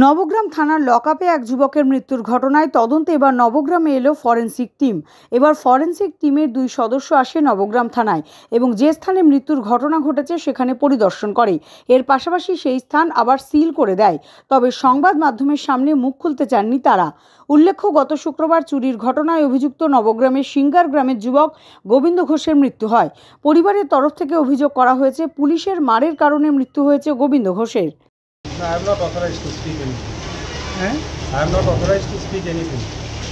নবগ্রাম থানার লকআপে এক যুবকের মৃত্যুর ঘটনায় তদন্তে এবার নবগ্রামে এলো ফরেন্সিক টিম এবার ফরেন্সিক টিমের দুই সদস্য আসে নবগ্রাম থানায় এবং যে স্থানে মৃত্যুর ঘটনা ঘটেছে সেখানে পরিদর্শন করে এর পাশাপাশি সেই স্থান আবার সিল করে দেয় তবে সংবাদ মাধ্যমের সামনে মুখ খুলতে চাননি তারা উল্লেখ্য গত শুক্রবার চুরির ঘটনায় অভিযুক্ত নবগ্রামের সিঙ্গার গ্রামের যুবক গোবিন্দ ঘোষের মৃত্যু হয় পরিবারের তরফ থেকে অভিযোগ করা হয়েছে পুলিশের মারের কারণে মৃত্যু হয়েছে গোবিন্দ ঘোষের I am not authorized to speak anything. Eh? I am not authorized to speak anything.